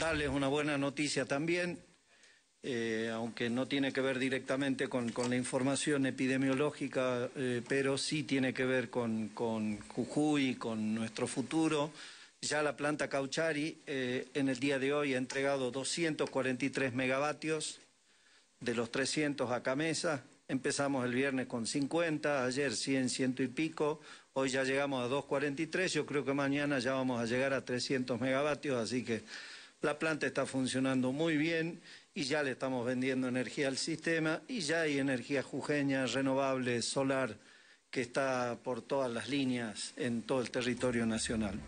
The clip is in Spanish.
darles una buena noticia también, eh, aunque no tiene que ver directamente con, la información epidemiológica, eh, pero sí tiene que ver con, Jujuy, con nuestro futuro. Ya la planta Cauchari eh, en el día de hoy ha entregado 243 megavatios de los 300 a Camesa. Empezamos el viernes con 50, ayer 100, ciento y pico, hoy ya llegamos a 243, yo creo que mañana ya vamos a llegar a 300 megavatios, así que la planta está funcionando muy bien y ya le estamos vendiendo energía al sistema y ya hay energía jujeña, renovable, solar, que está por todas las líneas en todo el territorio nacional.